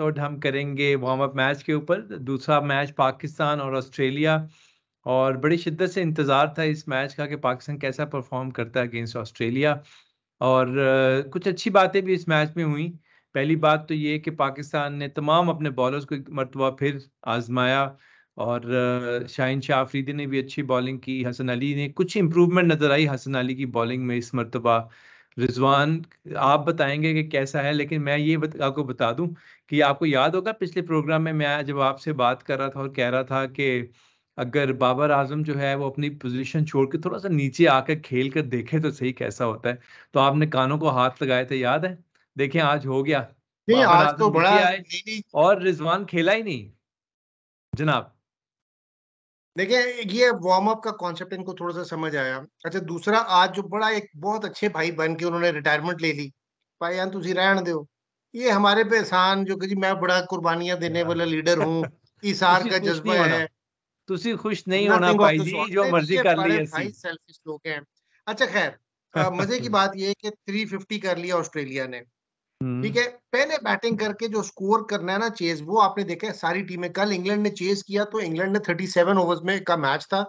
Episode तो हम करेंगे वार्म अप मैच के ऊपर दूसरा मैच पाकिस्तान और ऑस्ट्रेलिया और बड़ी शिद्दत से इंतज़ार था इस मैच का कि पाकिस्तान कैसा परफॉर्म करता है अगेंस्ट ऑस्ट्रेलिया और कुछ अच्छी बातें भी इस मैच में हुई पहली बात तो ये कि पाकिस्तान ने तमाम अपने बॉलर्स को एक मरतबा फिर आजमाया और शाहिन शाह आफरीदी ने भी अच्छी बॉलिंग की हसन अली ने कुछ इम्प्रूवमेंट नज़र आई हसन अली की बॉलिंग में इस मरतबा रिजवान आप बताएंगे कि कैसा है लेकिन मैं ये बत, आपको बता दूं कि आपको याद होगा पिछले प्रोग्राम में मैं जब आपसे बात कर रहा था और कह रहा था कि अगर बाबर आजम जो है वो अपनी पोजीशन छोड़ के थोड़ा सा नीचे आकर खेल कर देखे तो सही कैसा होता है तो आपने कानों को हाथ लगाए थे याद है देखें आज हो गया नहीं, आज तो बड़ा नहीं, नहीं। और रिजवान खेला ही नहीं जनाब देखिए ये वार्म अप का कॉन्सेप्ट इनको थोड़ा सा समझ आया अच्छा दूसरा आज जो बड़ा एक बहुत अच्छे भाई बन के उन्होंने रिटायरमेंट ले ली भाई यहां तुम रहने दो ये हमारे पे एहसान जो कि मैं बड़ा कुर्बानियां देने वाला लीडर हूँ इसार का जज्बा है तुसी खुश नहीं होना भाई जी जो मर्जी कर लिए भाई सेल्फिश लोग हैं अच्छा खैर मजे की बात ये है कि 350 कर लिया ऑस्ट्रेलिया ने ठीक हम्म। है पहले बैटिंग करके जो स्कोर करना है ना चेज वो आपने देखा है सारी टीमें कल इंग्लैंड ने चेज किया तो इंग्लैंड ने 37 ओवर्स में का मैच था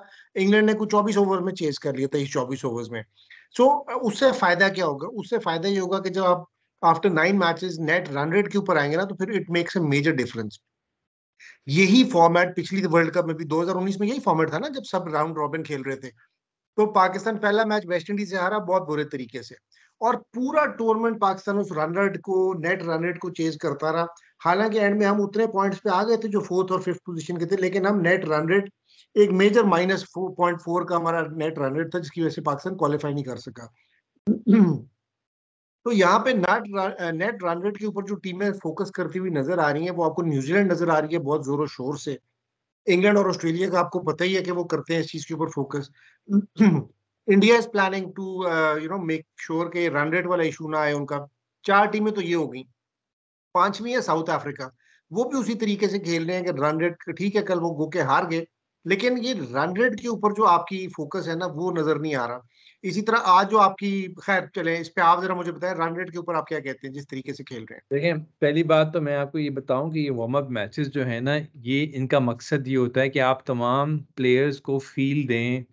इंग्लैंड ने कुछ 24 ओवर में चेज कर लिया था इस चौबीस ओवर्स में सो so, उससे फायदा क्या होगा उससे फायदा ये होगा कि जब आप after nine matches net run rate के ऊपर आएंगे ना तो फिर it makes a major difference यही फॉर्मेट पिछली वर्ल्ड कप में भी 2019 में यही फॉर्मेट था ना जब सब राउंड रॉबिन खेल रहे थे तो पाकिस्तान पहला मैच वेस्ट इंडीज से हारा बहुत बुरे तरीके से और पूरा टूर्नामेंट पाकिस्तान उस रन रेट को नेट रन रेट को चेज करता रहा हालांकि एंड में हम उतने पॉइंट्स पे आ गए थे जो फोर्थ और फिफ्थ पोजीशन के थे लेकिन हम नेट रन रेट एक मेजर माइनस पॉइंट फोर का हमारा नेट रन रेट था जिसकी वजह से पाकिस्तान क्वालिफाई नहीं कर सका तो यहाँ पे नेट नेट रन रेट के ऊपर जो टीमें फोकस करती हुई नजर आ रही हैं वो आपको न्यूजीलैंड नजर आ रही है बहुत जोरों शोर से इंग्लैंड और ऑस्ट्रेलिया का आपको पता ही है कि वो करते हैं इस चीज के ऊपर focus India is planning to you know make sure के रन रेट वाला इशू ना आए उनका चार टीमें तो ये हो गई पांचवी है साउथ अफ्रीका वो भी उसी तरीके से खेल रहे हैं कि रन रेट ठीक है कल वो गो के हार गए लेकिन ये रन रेट के ऊपर जो आपकी फोकस है ना वो नजर नहीं आ रहा इसी तरह आज जो आपकी खैर चले इस पे आप जरा मुझे बताएं रन रेट के ऊपर आप क्या कहते हैं जिस तरीके से खेल रहे हैं देखें पहली बात तो मैं आपको ये बताऊं कि ये वार्म अप मैचेस जो है ना ये इनका मकसद ये होता है कि आप तमाम प्लेयर्स को फील दें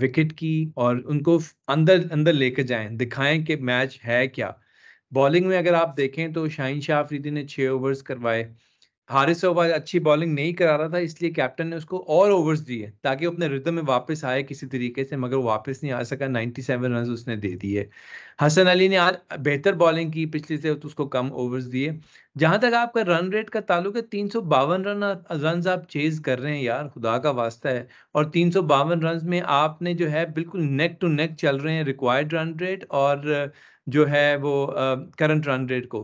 विकेट की और उनको अंदर अंदर लेकर जाएं दिखाएं कि मैच है क्या बॉलिंग में अगर आप देखें तो शाहिन शाह आफरीदी ने छः ओवर्स करवाए हारिस शोबाज अच्छी बॉलिंग नहीं करा रहा था इसलिए कैप्टन ने उसको और ओवर्स दिए ताकि वो अपने रिदम में वापस आए किसी तरीके से मगर वापस नहीं आ सका 97 सेवन रन उसने दे दिए हसन अली ने आज बेहतर बॉलिंग की पिछली से तो उसको कम ओवर्स दिए जहां तक आपका रन रेट का ताल्लुक है तीन सौ बावन रन रन आप चेज कर रहे हैं यार खुदा का वास्ता है और तीन सौ बावन रन में आपने जो है बिल्कुल नेक टू नेक चल रहे हैं रिक्वायर्ड रन रेट और जो है वो करंट रन रेट को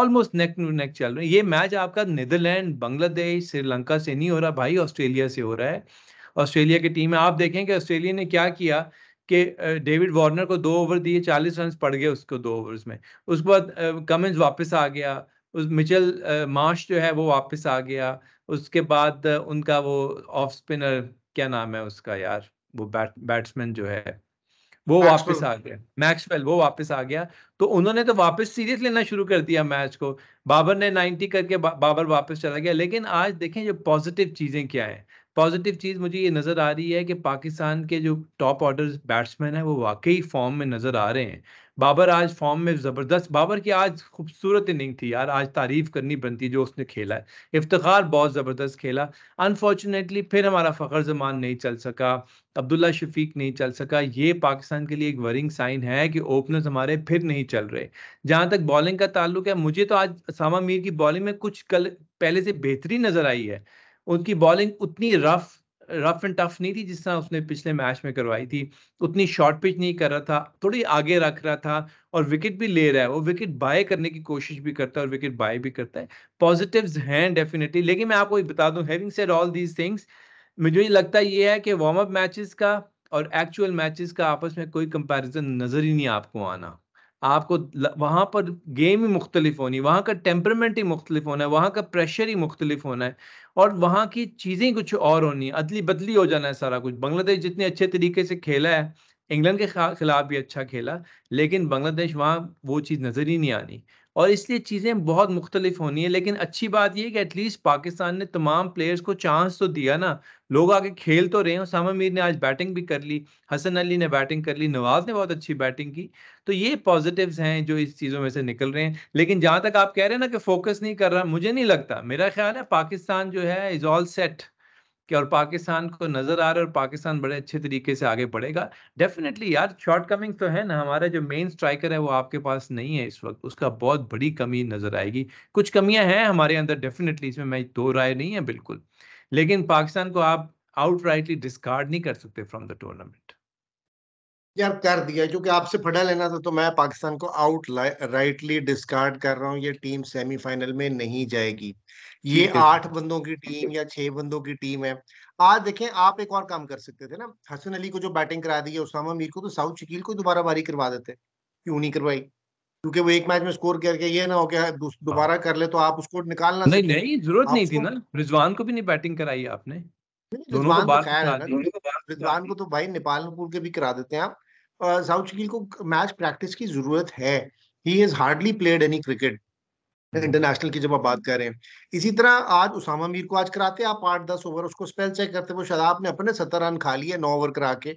ऑलमोस्ट नेक टू नेक चल रहे हैं ये मैच आपका नीदरलैंड बांग्लादेश श्रीलंका से नहीं हो रहा भाई ऑस्ट्रेलिया से हो रहा है ऑस्ट्रेलिया की टीम है आप देखें कि ऑस्ट्रेलिया ने क्या किया कि डेविड वार्नर को दो ओवर दिए चालीस रन पड़ गए उसको दो ओवर में उसके बाद कमिंस वापस आ गया उस मिचल मार्श जो है वो वापस आ गया उसके बाद उनका वो ऑफ स्पिनर क्या नाम है उसका यार वो बैट बैट्समैन जो है वो वापस आ गया मैक्सवेल वो वापस आ गया तो उन्होंने तो वापस सीरियस लेना शुरू कर दिया मैच को बाबर ने 90 करके बा, बाबर वापस चला गया लेकिन आज देखें जो पॉजिटिव चीजें क्या है पॉजिटिव चीज़ मुझे ये नज़र आ रही है कि पाकिस्तान के जो टॉप ऑर्डर बैट्समैन है वो वाकई फॉर्म में नज़र आ रहे हैं बाबर आज फॉर्म में ज़बरदस्त बाबर की आज खूबसूरत इनिंग थी यार आज तारीफ करनी बनती जो उसने खेला है इफ्तार बहुत ज़बरदस्त खेला अनफॉर्चुनेटली फिर हमारा फ़खर जमान नहीं चल सका अब्दुल्ला शफीक नहीं चल सका ये पाकिस्तान के लिए एक वरिंग साइन है कि ओपनर्स हमारे फिर नहीं चल रहे जहां तक बॉलिंग का ताल्लुक है मुझे तो आज सामा मीर की बॉलिंग में कुछ कल पहले से बेहतरी नज़र आई है उनकी बॉलिंग उतनी रफ रफ एंड टफ नहीं थी जिस तरह उसने पिछले मैच में करवाई थी उतनी शॉर्ट पिच नहीं कर रहा था थोड़ी आगे रख रहा था और विकेट भी ले रहा है वो विकेट बाय करने की कोशिश भी करता है और विकेट बाय भी करता है पॉजिटिव्स हैं डेफिनेटली लेकिन मैं आपको बता दूं having said all these things मुझे ये लगता ये है कि वार्म अप मैचेस का और एक्चुअल मैचेस का आपस में कोई कंपैरिजन नज़र ही नहीं आपको आना आपको वहां पर गेम ही मुख्तलिफ होनी वहाँ का टेम्परमेंट ही मुख्तलिफ होना है वहां का प्रेशर ही मुख्तलिफ होना है और वहां की चीजें कुछ और होनी है अदली बदली हो जाना है सारा कुछ बांग्लादेश जितने अच्छे तरीके से खेला है इंग्लैंड के खिलाफ भी अच्छा खेला लेकिन बांग्लादेश वहां वो चीज़ नजर ही नहीं आनी और इसलिए चीज़ें बहुत मुख्तलिफ होनी है लेकिन अच्छी बात यह कि एटलीस्ट पाकिस्तान ने तमाम प्लेयर्स को चांस तो दिया ना लोग आगे खेल तो रहे हैं सामा मीर ने आज बैटिंग भी कर ली हसन अली ने बैटिंग कर ली नवाज ने बहुत अच्छी बैटिंग की तो ये पॉजिटिव्स हैं जो इस चीज़ों में से निकल रहे हैं लेकिन जहाँ तक आप कह रहे हैं ना कि फोकस नहीं कर रहा मुझे नहीं लगता मेरा ख्याल है पाकिस्तान जो है इज़ ऑल सेट कि और पाकिस्तान को नजर आ रहा है और पाकिस्तान बड़े अच्छे तरीके से आगे बढ़ेगा डेफिनेटली यार शॉर्टकमिंग तो है ना हमारा जो मेन स्ट्राइकर है वो आपके पास नहीं है इस वक्त उसका बहुत बड़ी कमी नजर आएगी कुछ कमियां हैं हमारे अंदर डेफिनेटली इसमें मैं दो राय नहीं है बिल्कुल लेकिन पाकिस्तान को आप आउट डिस्कार्ड नहीं कर सकते फ्रॉम द टूर्नामेंट यार कर दिया क्योंकि आपसे फटा लेना था तो मैं पाकिस्तान को आउट राइटली डिस्कार्ड कर रहा हूँ ये टीम सेमीफाइनल में नहीं जाएगी ये आठ बंदों की टीम या छह बंदों की टीम है आज देखें आप एक और काम कर सकते थे ना हसन अली को जो बैटिंग करा दी है उसामा मीर को तो साउथ शकील को दोबारा बारी करवा देते क्यों नहीं करवाई क्योंकि वो एक मैच में स्कोर करके ये ना हो गया हाँ, दोबारा कर ले तो आप उसको निकालना नहीं नहीं जरूरत नहीं थी ना रिजवान को भी नहीं बैटिंग कराई आपने रिजवान तो को तो भाई नेपाल के भी करा देते हैं आप साउथ शकील को मैच प्रैक्टिस की जरूरत है he is hardly played any cricket international की जब आप बात कर रहे हैं इसी तरह आज उसामा मीर को आज कराते आप आठ दस ओवर उसको स्पेल चेक करते वो शराब ने अपने सत्तर रन खा लिए नौ ओवर करा के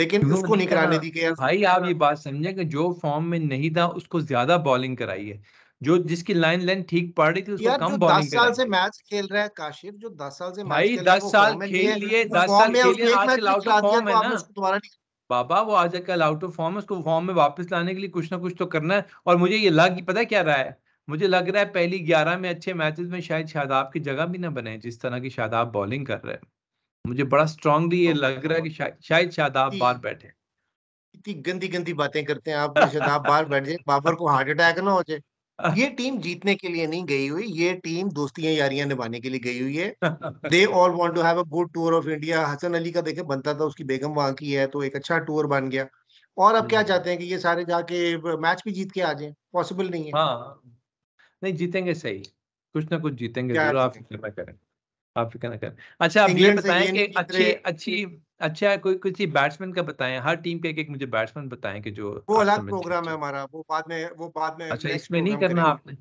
लेकिन उसको नहीं कराने दी गया भाई आप ये बात समझे कि जो फॉर्म में नहीं था उसको ज्यादा बॉलिंग कराई है जो जिसकी लाइन लाइन ठीक पड़ रही थी उसको कम बॉलिंग दस साल से मैच खेल रहा है काशिफ जो दस साल से भाई दस साल खेल लिए दस साल खेल लिए आज आउट ऑफ फॉर्म है तो ना दोबारा नहीं बाबा वो आज कल आउट ऑफ फॉर्म है उसको फॉर्म में वापस लाने के लिए कुछ ना कुछ तो करना है और मुझे ये लग पता है क्या रहा है मुझे लग रहा है पहली ग्यारह में अच्छे मैचेस में शायद शादाब की जगह भी ना बने जिस तरह की शादाब बॉलिंग कर रहे हैं मुझे बड़ा स्ट्रांगली ये लग रहा है कि शायद शादाब बाहर बैठे इतनी गंदी गंदी बातें करते हैं आप शादाब बाहर बैठ जाए बाबर को हार्ट अटैक ना हो जाए ये टीम जीतने के लिए नहीं गई हुई ये टीम दोस्तियां यारियां निभाने के लिए गई हुई है they all want to have a good tour of India Hasan Ali का देखे बनता था उसकी बेगम वहां की है तो एक अच्छा टूर बन गया और अब क्या हम्म। चाहते हैं कि ये सारे जाके मैच भी जीत के आ जाए पॉसिबल नहीं है हाँ नहीं जीतेंगे सही कुछ ना कुछ जीतेंगे जरूर आप फिक्र ना करें आप फिक्र ना करें अच्छा आप ये बताएं कि अच्छी अच्छी अच्छा कोई किसी बैट्समैन का बताएं हर टीम के एक एक मुझे बैट्समैन बताएं कि जो वो अलग प्रोग्राम है हमारा वो बाद में वो बाद में अच्छा इसमें नहीं करना आपने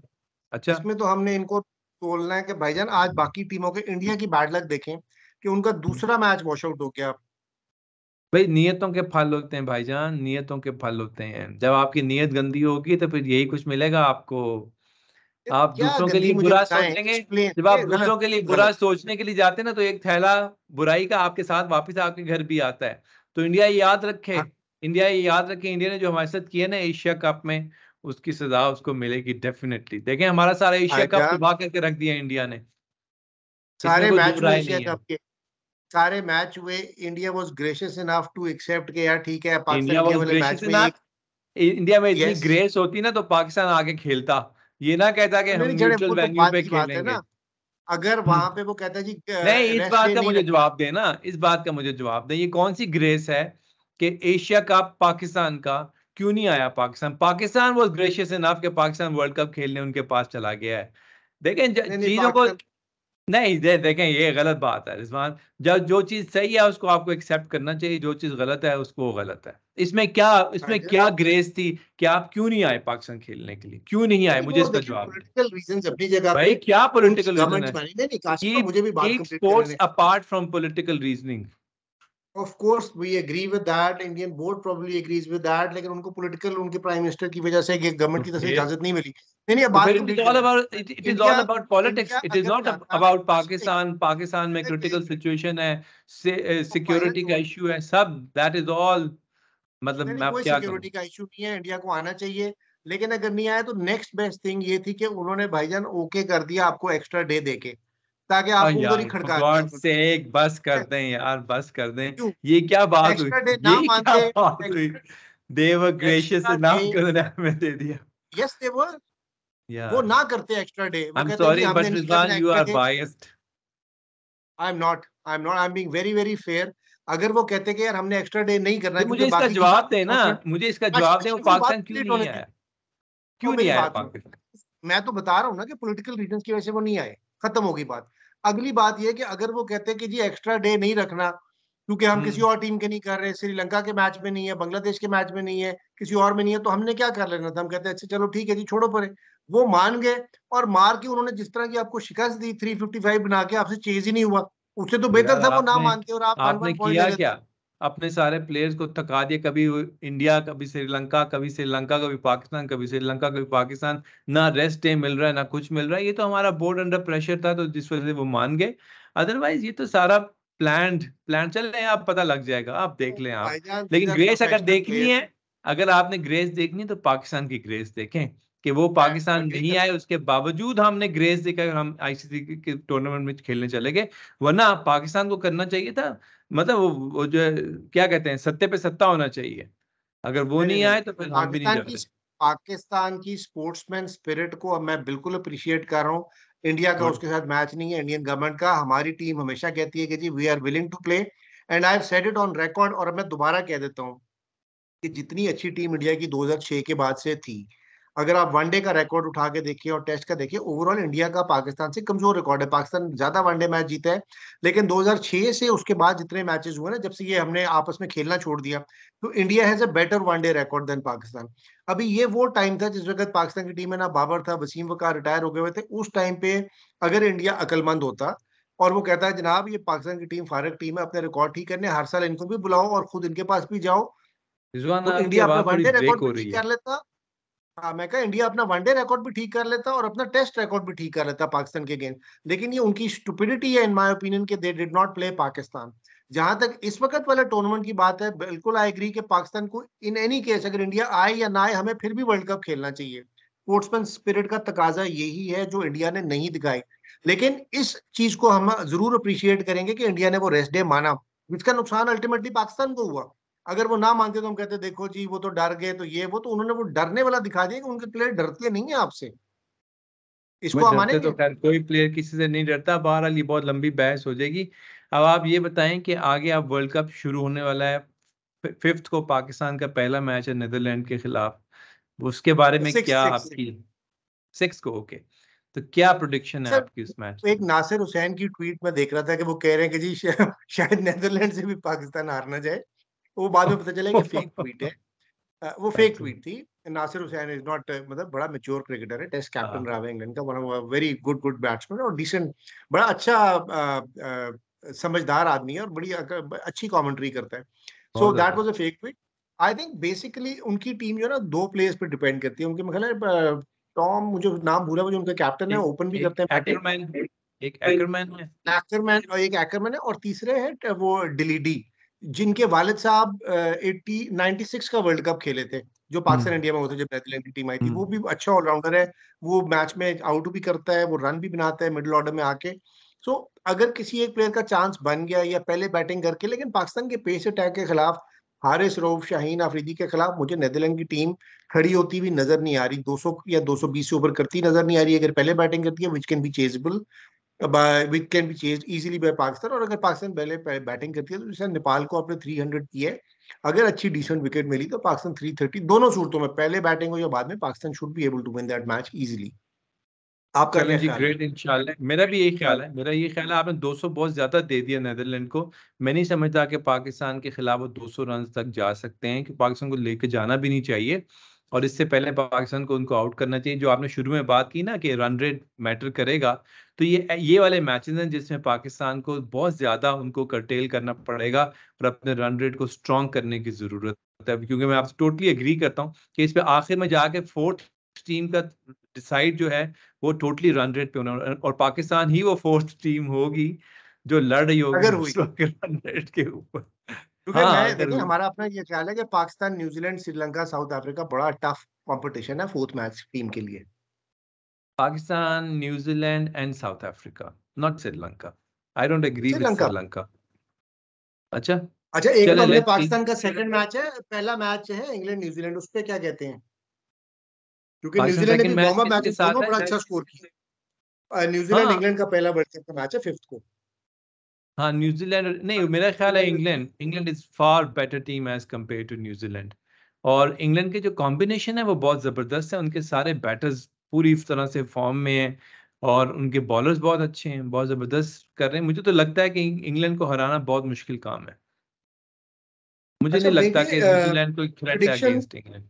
अच्छा इसमें तो हमने इनको तोलना है कि भाईजान आज बाकी टीमों के इंडिया की बैड लक देखें कि उनका हम्म। दूसरा मैच वॉश आउट हो गया भाई नियतों के फल होते हैं भाईजान नियतों के फल होते हैं जब आपकी नियत गंदी होगी तो फिर यही कुछ मिलेगा आपको आप दूसरों के लिए बुरा सोचेंगे जब आप दूसरों हाँ। के लिए बुरा सोचने के लिए जाते ना तो एक थैला बुराई का आपके साथ वापस आपके घर भी आता है तो इंडिया ये याद रखे हाँ। इंडिया ये याद रखे इंडिया ने जो हमारे साथ किया ना एशिया कप में उसकी सजा उसको मिलेगी डेफिनेटली देखें हमारा सारा एशिया कप तबाह अच्छा। करके रख दिया इंडिया ने सारे मैच एशिया कप के सारे मैच हुए India was gracious enough to accept के यार ठीक है पाकिस्तान के वाले मैच में इंडिया में इतनी ग्रेस होती ना तो पाकिस्तान आगे खेलता ये ना कहता कि तो हम म्यूचुअल वेन्यू पे खेलेंगे अगर वहां हम्म। पे वो कहता जी नहीं इस बात का मुझे जवाब दे ना इस बात का मुझे जवाब दे ये कौन सी ग्रेस है कि एशिया कप पाकिस्तान का क्यों नहीं आया पाकिस्तान पाकिस्तान वो ग्रेशियस इनफ के पाकिस्तान वर्ल्ड कप खेलने उनके पास चला गया है देखें चीजों को नहीं दे, देखें ये गलत बात है रिजवान जब जो चीज़ सही है उसको आपको एक्सेप्ट करना चाहिए जो चीज़ गलत है उसको गलत है इसमें क्या इसमें क्या ग्रेस थी कि आप क्यों नहीं आए पाकिस्तान खेलने के लिए क्यों नहीं आए मुझे इसका जवाब भाई क्या पॉलिटिकल रीजन मुझे भी sports apart from political reasoning of course we agree with that Indian board probably agrees with that लेकिन उनको पॉलिटिकल उनके प्राइम मिनिस्टर की वजह से गवर्नमेंट की तरफ से इजाजत नहीं मिली नहीं नहीं तो बात it is all about it is all about politics it is not about Pakistan Pakistan में क्रिटिकल सिचुएशन है सिक्योरिटी का इशू है सब दैट इज ऑल मतलब मैं आप कोई क्या सिक्योरिटी का इशू नहीं है इंडिया को आना चाहिए लेकिन अगर नहीं आया तो नेक्स्ट बेस्ट थिंग ये थी कि उन्होंने भाईजान ओके कर दिया आपको एक्स्ट्रा डे दे के ताकि आप उधर हाँ ही खड़का गॉड से एक बस कर दें यार बस कर दें ये क्या बात हुई ये क्या बात हुई दे वर ग्रेशियस इनफ करने में दे दिया यस दे वर वो ना करते extra day I am sorry but Rizwan you are biased I am not I am not I am being very very fair अगर वो कहते कि यार हमने एक्स्ट्रा डे नहीं करना तो मुझे इसका जवाब दे ना अच्छा। मुझे इसका अच्छा, जवाब अच्छा, दे पाकिस्तान क्यों तो नहीं आया क्यों नहीं आया पाकिस्तान मैं तो बता रहा हूँ ना कि पॉलिटिकल रीजन की वजह से वो नहीं आए खत्म होगी बात अगली बात यह कि अगर वो कहते कि जी एक्स्ट्रा डे नहीं रखना क्योंकि हम किसी हम्म। और टीम के नहीं कर रहे श्रीलंका के मैच में नहीं है बांग्लादेश के मैच में नहीं है किसी और में नहीं है तो हमने क्या कर लेना था हम कहते हैं अच्छा चलो ठीक है जी छोड़ो परे वो मान गए और मार के उन्होंने जिस तरह की आपको शिकस्त दी 355 बना के आपसे चेज ही नहीं हुआ उससे तो बेहतर था वो ना मानते और आप आपने किया क्या अपने सारे प्लेयर्स को थका दिया कभी इंडिया कभी श्रीलंका कभी श्रीलंका कभी पाकिस्तान कभी श्रीलंका कभी पाकिस्तान ना रेस्ट डे मिल रहा है ना कुछ मिल रहा है ये तो हमारा बोर्ड अंडर प्रेशर था तो जिस वजह से वो मान गए अदरवाइज ये तो सारा प्लान प्लान चल रहे हैं आप पता लग जाएगा आप देख लें आप लेकिन ग्रेस अगर देखनी है अगर आपने ग्रेस देखनी है तो पाकिस्तान की ग्रेस देखें कि वो हाँ, तो पाकिस्तान नहीं आए उसके बावजूद हमने ग्रेस देकर हम आईसीसी के टूर्नामेंट में खेलने चले गए वरना पाकिस्तान को करना चाहिए था मतलब वो, वो जो क्या कहते हैं सत्ते पे सत्ता होना चाहिए अगर वो नहीं, नहीं आए तो फिर हम भी नहीं जाते पाकिस्तान की स्पोर्ट्समैन स्पिरिट को अब मैं बिल्कुल अप्रिशिएट कर रहा हूँ इंडिया का हाँ। उसके साथ मैच नहीं है इंडियन गवर्नमेंट का हमारी टीम हमेशा कहती है कि जी we are willing to play and I have said it on record और मैं दोबारा कह देता हूँ कि जितनी अच्छी टीम इंडिया की 2006 के बाद से थी अगर आप वनडे का रिकॉर्ड उठा के देखिए और टेस्ट का देखिए ओवरऑल इंडिया का पाकिस्तान से कमजोर रिकॉर्ड है पाकिस्तान ज्यादा वनडे मैच जीता है लेकिन 2006 से उसके बाद जितने मैचेस हुए ना जब से ये हमने आपस में खेलना छोड़ दिया तो India has a better one day record than Pakistan अभी ये वो टाइम था जिस वक्त पाकिस्तान की टीम में ना बाबर था वसीम वकार रिटायर हो गए हुए थे उस टाइम पे अगर इंडिया अकलमंद होता और वो कहता है जनाब ये पाकिस्तान की टीम फारक टीम है अपने रिकॉर्ड ठीक करने हर साल इनको भी बुलाओ और खुद इनके पास भी जाओ तो इंडिया अपना वनडे रिकॉर्ड कर लेता हाँ मैं कहा इंडिया अपना वनडे रिकॉर्ड भी ठीक कर लेता और अपना टेस्ट रिकॉर्ड भी ठीक कर लेता पाकिस्तान के गेंद लेकिन ये उनकी स्टुपिडिटी है इन माय ओपिनियन के they did not play Pakistan जहां तक इस वक्त वाले टूर्नामेंट की बात है बिल्कुल आई एग्री कि पाकिस्तान को इन एनी केस अगर इंडिया आए या ना आए हमें फिर भी वर्ल्ड कप खेलना चाहिए स्पोर्ट्समैन स्पिरिट का तकाजा यही है जो इंडिया ने नहीं दिखाई लेकिन इस चीज को हम जरूर अप्रिशिएट करेंगे कि इंडिया ने वो रेस्ट डे माना जिसका नुकसान अल्टीमेटली पाकिस्तान को हुआ अगर वो ना मानते तो हम कहते देखो जी वो तो डर गए तो ये वो तो उन्होंने वो डरने वाला दिखा दिया कि उनके प्लेयर डरते नहीं है आपसे इसको हमारे तो खैर कोई प्लेयर किसी से नहीं डरता बहरहाल ये बहुत लंबी बहस हो जाएगी अब आप ये बताएं कि आगे आप वर्ल्ड कप शुरू होने वाला है फिफ्थ को पाकिस्तान का पहला मैच है नेदरलैंड के खिलाफ उसके बारे में क्या आपकी सिक्स को ओके तो क्या प्रोडिक्शन है आपकी उस मैच एक नासिर हुसैन की ट्वीट में देख रहा था कि वो कह रहे हैं कि जी शायद नेदरलैंड से भी पाकिस्तान हार ना जाए वो बाद में पता चला कि फेक ट्वीट है वो फेक हाँ ट्वीट थी नासिर हुसैन इज नॉट मतलब बड़ा मेच्योर क्रिकेटर है टेस्ट कैप्टन हाँ। रहा है इंग्लैंड का one of very good good batsman और डिसेंट बड़ा अच्छा समझदार आदमी है और बड़ी अच्छी कमेंट्री करता है so that was a fake tweet I think basically उनकी टीम जो है ना दो प्लेयर्स पे डिपेंड करती है उनके मतलब टॉम मुझे नाम भूला मुझे उनका कैप्टन है ओपन भी करते हैं एक एकरमैन है एकरमैन और एक एकरमैन है और तीसरे है वो डिलीडी जिनके वालिद साहब एट्टी नाइनटी सिक्स का वर्ल्ड कप खेले थे जो हम्म। पाकिस्तान इंडिया में होते जब नेदरलैंड की टीम आई थी वो हम्म। भी अच्छा ऑलराउंडर है वो मैच में आउट भी करता है वो रन भी बनाता है मिडिल ऑर्डर में आके सो अगर किसी एक प्लेयर का चांस बन गया या पहले बैटिंग करके लेकिन पाकिस्तान के पेस अटैक के खिलाफ हारिस रऊफ शाहीन आफरीदी के खिलाफ मुझे नेदरलैंड की टीम खड़ी होती हुई नजर नहीं आ रही 200 या 220 से ऊपर करती नजर नहीं आ रही अगर पहले बैटिंग करती है which can be chasable by which can be chased easily by Pakistan और अगर पाकिस्तान पहले बैटिंग करती है तो जैसे नेपाल को आपने 300 किया है अगर अच्छी डिसेंट विकेट मिली तो पाकिस्तान 330 दोनों सूरतों में पहले बैटिंग हो या बाद में Pakistan should be able to win that match easily कर लीजिए ग्रेट इंशाल्लाह मेरा भी यही ख्याल है मेरा ये ख्याल है आपने 200 बहुत ज्यादा दे दिया नेदरलैंड को मैं नहीं समझता कि पाकिस्तान के खिलाफ वो 200 रन तक जा सकते हैं कि पाकिस्तान को लेके जाना भी नहीं चाहिए और इससे पहले पाकिस्तान को उनको आउट करना चाहिए जो आपने शुरू में बात की ना कि रन रेट मैटर करेगा तो ये ये वाले मैचेस हैं जिसमें पाकिस्तान को बहुत ज़्यादा उनको कर्टेल करना पड़ेगा और अपने रन रेट को स्ट्रॉन्ग करने की ज़रूरत है क्योंकि मैं आपसे टोटली एग्री करता हूँ कि इस पर आखिर में जाके फोर्थ टीम का डिसाइड जो है वो टोटली रन रेट पे होना और पाकिस्तान ही वो फोर्थ टीम होगी जो लड़ रही होगी रन रेट के ऊपर क्योंकि तो हाँ, मैं देखिए हमारा अपना ये ख्याल है कि Pakistan New Zealand Sri Lanka South Africa बड़ा टफ कंपटीशन है फोर्थ मैच टीम के लिए Pakistan New Zealand and South Africa not Sri Lanka I don't agree with Sri Lanka अच्छा अच्छा एक तो हमने पाकिस्तान का सेकंड मैच है पहला मैच है इंग्लैंड न्यूजीलैंड उस पे क्या कहते हैं क्योंकि न्यूजीलैंड ने भी वार्म अप मैच में बड़ा अच्छा स्कोर किया न्यूजीलैंड हाँ। इंग्लैंड का पहला वर्ल्ड कप का मैच है फिफ्थ को हाँ न्यूजीलैंड नहीं मेरा ख्याल है England England is far better team as compare to New Zealand और इंग्लैंड के जो कॉम्बिनेशन है वो बहुत ज़बरदस्त है उनके सारे बैटर्स पूरी तरह से फॉर्म में हैं और उनके बॉलर्स बहुत अच्छे हैं बहुत ज़बरदस्त कर रहे हैं मुझे तो लगता है कि इंग्लैंड को हराना बहुत मुश्किल काम है मुझे अच्छा, नहीं लगता कि न्यूजीलैंड को थ्रेट है अगेंस्ट इंग्लैंड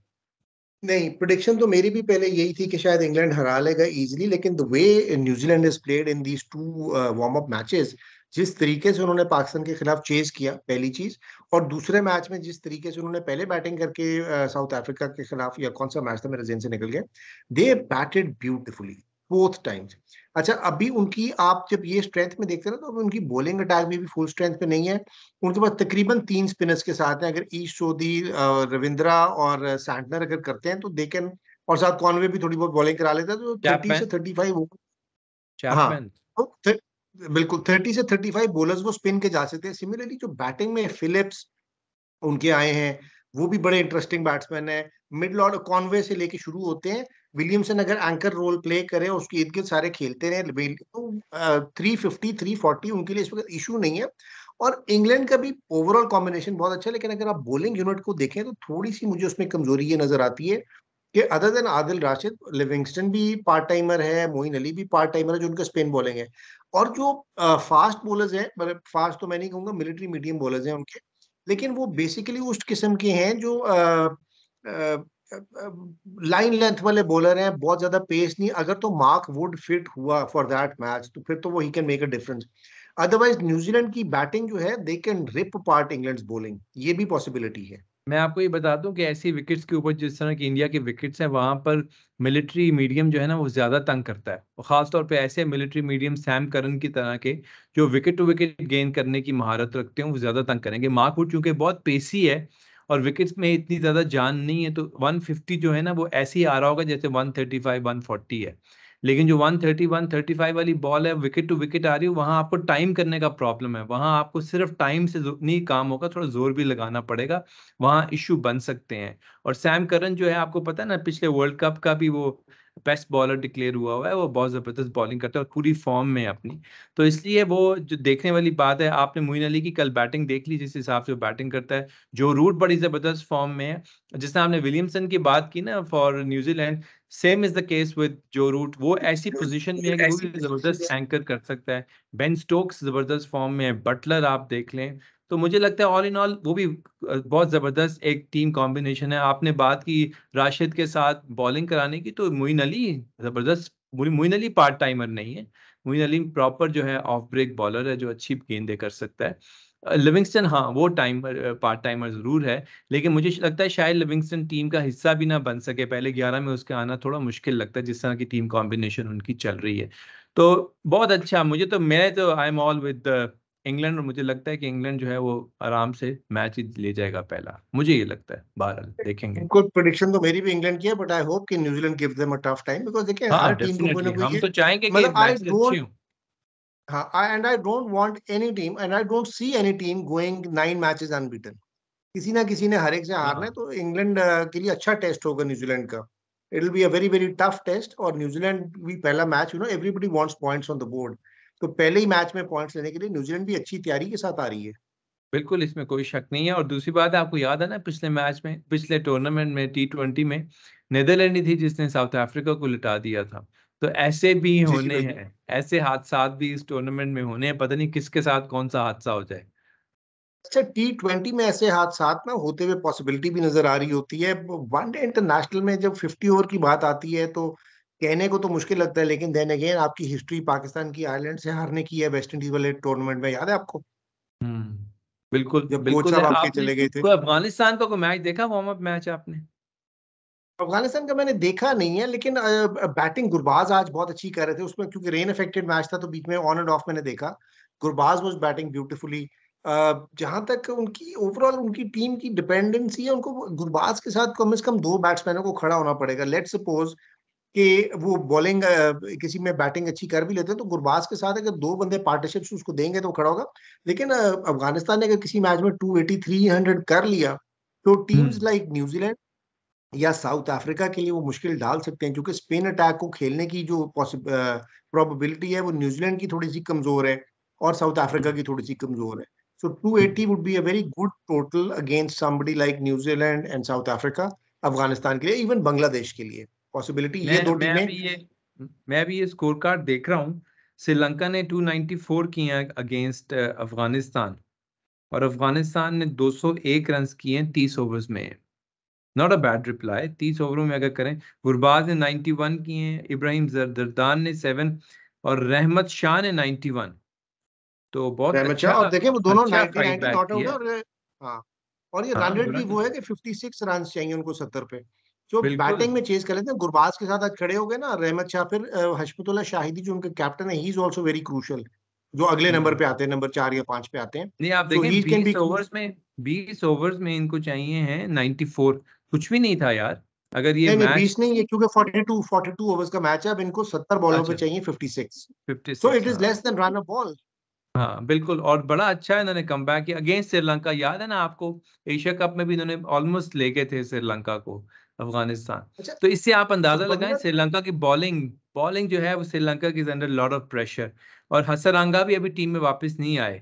नहीं प्रोडिक्शन तो मेरी भी पहले यही थी कि शायद इंग्लैंड हरा लेगा इजीली लेकिन the way New Zealand is played in these two warm up matches जिस तरीके से उन्होंने पाकिस्तान के खिलाफ चेज किया पहली चीज और दूसरे मैच में जिस तरीके से उन्होंने पहले बैटिंग करके साउथ अफ्रीका के खिलाफ या कौन सा मैच था मेरे जेन से निकल गया they batted beautifully both times अच्छा अभी उनकी आप जब ये स्ट्रेंथ में देखते ना तो अभी उनकी बॉलिंग अटैक में भी फुल स्ट्रेंथ पे नहीं है उनके पास तकरीबन तीन स्पिनर्स के साथ हैं अगर ईश सोदी रविंद्रा और सैंटनर अगर करते हैं तो दे कैन और साथ कॉनवे भी थोड़ी बहुत बॉलिंग करा लेता है तो थर्टी से थर्टी फाइव हाँ तो बिल्कुल थर्टी से थर्टी फाइव बोलर्स वो स्पिन के जा सकते हैं सिमिलरली जो बैटिंग में फिलिप्स उनके आए हैं वो भी बड़े इंटरेस्टिंग बैट्समैन है मिड लॉर्ड कॉन्वे से लेके शुरू होते हैं विलियमसन अगर एंकर रोल प्ले करे और उसके इर्द गिर्द सारे खेलते रहे तो थ्री फिफ्टी थ्री फोर्टी उनके लिए इस वक्त इशू नहीं है और इंग्लैंड का भी ओवरऑल कॉम्बिनेशन बहुत अच्छा है लेकिन अगर आप बॉलिंग यूनिट को देखें तो थोड़ी सी मुझे उसमें कमजोरी ये नजर आती है कि other than Adil Rashid Livingstone भी पार्ट टाइमर है मोइन अली भी पार्ट टाइमर है जो उनका स्पिन बॉलिंग है और जो फास्ट बॉलर्स हैं मतलब फास्ट तो मैं नहीं कहूँगा मिलिट्री मीडियम बॉलर्स हैं उनके लेकिन वो बेसिकली उस किस्म के हैं जो लाइन लेंथ वाले बॉलर हैं बहुत ज्यादा पेस नहीं अगर तो मार्क वुड फिट हुआ फॉर दैट मैच तो फिर तो वो ही can make a difference otherwise New Zealand की बैटिंग जो है they can rip part England bowling ये भी पॉसिबिलिटी है मैं आपको ये बता दूं कि ऐसी विकेट्स के ऊपर जिस तरह की इंडिया की विकेट्स हैं वहाँ पर मिलिट्री मीडियम जो है ना वो ज़्यादा तंग करता है और ख़ासतौर पे ऐसे मिलिट्री मीडियम सैम करन की तरह के जो विकेट टू विकेट गेन करने की महारत रखते हैं वो ज़्यादा तंग करेंगे मार्कवुड चूंकि बहुत पेसी है और विकेट्स में इतनी ज़्यादा जान नहीं है तो 150 जो है ना वो ऐसे ही आ रहा होगा जैसे 135 140 है लेकिन जो 130 135 वाली बॉल है विकेट टू विकेट आ रही है वहां आपको टाइम करने का प्रॉब्लम है वहां आपको सिर्फ टाइम से नहीं काम होगा थोड़ा जोर भी लगाना पड़ेगा वहां इश्यू बन सकते हैं और सैम करन जो है आपको पता है ना पिछले वर्ल्ड कप का भी वो बेस्ट बॉलर डिक्लेयर हुआ हुआ है वो बहुत ज़बरदस्त बॉलिंग करता है और पूरी फॉर्म में अपनी तो इसलिए वो जो देखने वाली बात है आपने मोइन अली की कल बैटिंग देख ली जिस हिसाब से वो बैटिंग करता है जो रूट बड़ी ज़बरदस्त फॉर्म में है जिसने आपने विलियमसन की बात की ना for New Zealand same is the case with Joe Root वो ऐसी पोजीशन में है कि जबरदस्त एंकर कर सकता है बेन स्टोक्स जबरदस्त फॉर्म में है बटलर आप देख लें तो मुझे लगता है ऑल इन ऑल वो भी बहुत ज़बरदस्त एक टीम कॉम्बिनेशन है आपने बात की राशिद के साथ बॉलिंग कराने की तो मोइन अली ज़बरदस्त मोइन अली पार्ट टाइमर नहीं है मोइन अली प्रॉपर जो है ऑफ ब्रेक बॉलर है जो अच्छी गेंदे कर सकता है लिविंगस्टन हाँ वो टाइम पार्ट टाइमर ज़रूर है लेकिन मुझे लगता है शायद लिविंगस्टन टीम का हिस्सा भी ना बन सके पहले ग्यारह में उसके आना थोड़ा मुश्किल लगता है जिस तरह की टीम कॉम्बिनेशन उनकी चल रही है तो बहुत अच्छा मुझे तो मैं तो I am all with England और मुझे लगता है कि इंग्लैंड जो है वो आराम से मैच ले जाएगा पहला मुझे ये लगता है बहरहाल देखेंगे कुछ प्रेडिक्शन तो मेरी भी इंग्लैंड की है बट आई होप कि New Zealand gives them a tough time because देखिए हाँ, हर टीम को हम तो चाहेंगे कि मैच मतलब अच्छी हो हाँ, and I don't want any team, and I don't see any team going nine matches unbeaten. किसी ना किसी ने हर एक से हारना है हाँ। तो इंग्लैंड के लिए अच्छा टेस्ट होगा न्यूजीलैंड का it will be a very very tough test और न्यूजीलैंड भी पहला match you know everybody wants points on the board तो पहले ही मैच में पॉइंट्स लेने के लिए न्यूजीलैंड भी अच्छी तैयारी के साथ आ रही है बिल्कुल इसमें कोई शक नहीं है और दूसरी बात है आपको याद है ना पिछले मैच में पिछले टूर्नामेंट में टी ट्वेंटी में नीदरलैंड ही थी जिसने साउथ अफ्रीका को लिटा दिया था तो ऐसे भी होने हैं ऐसे हादसा भी इस टूर्नामेंट में होने हैं पता नहीं किसके साथ कौन सा हादसा हो जाए अच्छा टी ट्वेंटी में ऐसे हादसा ना होते हुए पॉसिबिलिटी भी नजर आ रही होती है वन डे इंटरनेशनल में जब फिफ्टी ओवर की बात आती है तो कहने को तो मुश्किल लगता है लेकिन देन अगेन आपकी हिस्ट्री पाकिस्तान की आयरलैंड से हारने की है वेस्ट इंडीज वाले टूर्नामेंट में याद है आपको हम्म, बिल्कुल जब बिल्कुल आपके चले गए थे अफगानिस्तान का कोई मैच देखा वार्म अप मैच आपने अफगानिस्तान का मैंने देखा नहीं है लेकिन बैटिंग गुरबाज आज बहुत अच्छी कर रहे थे उसमें क्योंकि रेन अफेक्टेड मैच था तो बीच में ऑन एंड ऑफ मैंने देखा गुरबाज वॉज बैटिंग ब्यूटिफुली जहां तक उनकी ओवरऑल उनकी टीम की डिपेंडेंसी है उनको गुरबाज के साथ कम से कम दो बैट्समैनों को खड़ा होना पड़ेगा लेट सपोज कि वो बॉलिंग किसी में बैटिंग अच्छी कर भी लेते हैं तो गुरबाज के साथ अगर दो बंदे पार्टनरशिप उसको देंगे तो खड़ा होगा लेकिन अफगानिस्तान ने अगर किसी मैच में थ्री हंड्रेड कर लिया तो टीम्स लाइक न्यूजीलैंड या साउथ अफ्रीका के लिए वो मुश्किल डाल सकते हैं क्योंकि स्पेन अटैक को खेलने की जो प्रोबेबिलिटी है वो न्यूजीलैंड की थोड़ी सी कमजोर है और साउथ अफ्रीका की थोड़ी सी कमजोर है so two eighty would be a very good total against somebody like New Zealand and South Africa Afghanistan के लिए इवन बांग्लादेश के लिए पॉसिबिलिटी ये दो टीमें मैं, मैं भी ये स्कोर कार्ड देख रहा हूँ श्रीलंका ने 294 किए हैं अगेंस्ट अफगानिस्तान और अफगानिस्तान ने 201 रन किए हैं 30 ओवर्स में नॉट अ बैड रिप्लाई तीस ओवरों में अगर करें गुरबाज ने वन किए हैं इब्राहिम जरदान ने सेवन और रहमत शाह ने वन तो बहुत अच्छा और देखें वो दोनों अच्छा 90 नॉट आउट और हाँ और ये हाँ, रन रेट भी वो है कि 56 रन चाहिए उनको 70 पे जो बैटिंग में चेज कर लेते हैं गुरबाज के साथ खड़े हो गए ना रहमत शाह फिर हशमतुल्ला शाहिदी जो उनके कैप्टन है he is also very crucial जो अगले नंबर हम्म। पे आते हैं नंबर चार या पांच पे आते हैं नहीं आप देखें बीस ओवर्स में बीस ओवर्स में इनको चाहिए हैं 94 कुछ भी नहीं था यार अगर ये नहीं, मैच... नहीं ये क्योंकि 42 42 ओवर्स का मैच है अब इनको 70 बॉलों अच्छा। पे चाहिए 56 56 so it is less than run a ball हाँ बिल्कुल और बड़ा अच्छा है इन्होंने कम बैक किया अगेंस्ट श्रीलंका याद है ना आपको एशिया कप में भी इन्होंने ऑलमोस्ट ले गए थे श्रीलंका को अफगानिस्तान अच्छा, तो इससे आप अंदाजा लगाएं श्रीलंका की बॉलिंग बॉलिंग जो है वो श्रीलंका की अंडर लॉट ऑफ प्रेशर और हसरंगा भी अभी टीम में वापस नहीं आए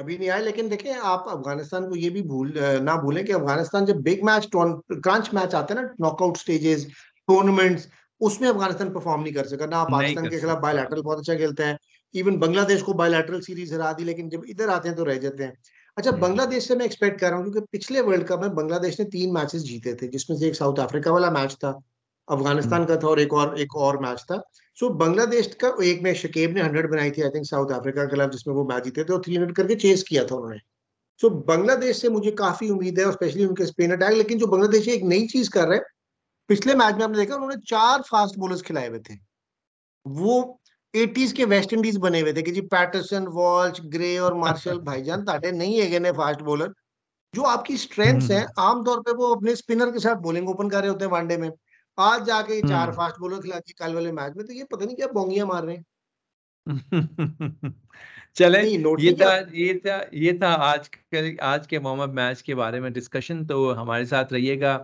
अभी नहीं आए लेकिन देखें आप अफगानिस्तान को ये भी भूल ना भूलें कि अफगानिस्तान जब बिग मैच क्रंच मैच आते हैं ना नॉकआउट स्टेजेस टूर्नामेंट्स उसमें अफगानिस्तान परफॉर्म नहीं कर सका ना पाकिस्तान के खिलाफ बायोलैटरल बहुत अच्छा खेलते हैं इवन बांग्लादेश को बायोलैटरल सीरीज हरा दी लेकिन जब इधर आते हैं तो रह जाते हैं अच्छा हम्म। बांग्लादेश से मैं एक्सपेक्ट कर रहा हूँ क्योंकि पिछले वर्ल्ड कप में बांग्लादेश ने तीन मैचेस जीते थे जिसमें से एक साउथ अफ्रीका वाला मैच था अफगानिस्तान हम्म। का था और एक और एक और मैच था सो so, बांग्लादेश का एक में शकेब ने हंड्रेड बनाई थी आई थिंक साउथ अफ्रीका के खिलाफ जिसमें वो मैच जीते थे और थ्री हंड्रेड करके चेस किया था उन्होंने सो so, बांग्लादेश से मुझे काफी उम्मीद है और स्पेशली उनके स्पिन अटैक लेकिन जो बांग्लादेश एक नई चीज कर रहे हैं पिछले मैच में आपने देखा उन्होंने चार फास्ट बॉलर्स खिलाए हुए थे वो एटीज के वेस्ट इंडीज बने हुए थे कि जी पैटरसन वॉल्च ग्रे और मार्शल भाईजान ताटे नहीं है गए फास्ट बॉलर जो आपकी स्ट्रेंथ्स हम्म। हैं आमतौर पे वो अपने स्पिनर के साथ बॉलिंग ओपन कर रहे होते हैं वनडे में आज जाके चार फास्ट बॉलर खिला दिए कल वाले मैच में तो ये पता नहीं क्या बोंगिया मार रहे हैं चले ये था ये था ये था आज के आज के वार्म अप मैच के बारे में डिस्कशन तो हमारे साथ रहिएगा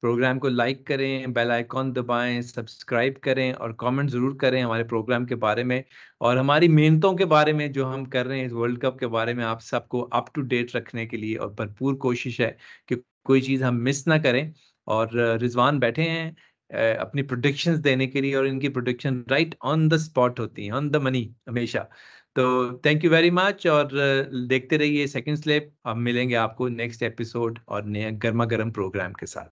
प्रोग्राम को लाइक करें बेल आइकॉन दबाएं सब्सक्राइब करें और कमेंट ज़रूर करें हमारे प्रोग्राम के बारे में और हमारी मेहनतों के बारे में जो हम कर रहे हैं इस वर्ल्ड कप के बारे में आप सबको अप टू डेट रखने के लिए और भरपूर कोशिश है कि कोई चीज़ हम मिस ना करें और रिजवान बैठे हैं अपनी प्रोडिक्शंस देने के लिए और इनकी production right on the spot होती है ऑन द मनी हमेशा तो थैंक यू वेरी मच और देखते रहिए सेकंड स्लेप हम मिलेंगे आपको नेक्स्ट एपिसोड और नया गर्मा गर्म प्रोग्राम के साथ